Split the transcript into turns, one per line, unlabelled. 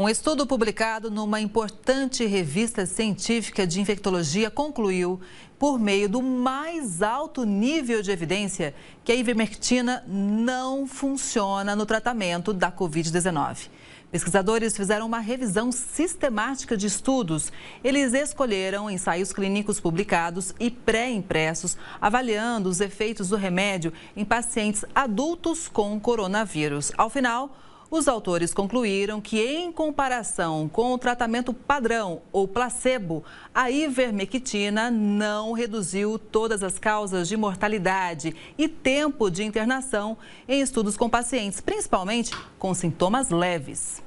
Um estudo publicado numa importante revista científica de infectologia concluiu, por meio do mais alto nível de evidência, que a ivermectina não funciona no tratamento da Covid-19. Pesquisadores fizeram uma revisão sistemática de estudos. Eles escolheram ensaios clínicos publicados e pré-impressos, avaliando os efeitos do remédio em pacientes adultos com coronavírus. Ao final, os autores concluíram que, em comparação com o tratamento padrão ou placebo, a ivermectina não reduziu todas as causas de mortalidade e tempo de internação em estudos com pacientes, principalmente com sintomas leves.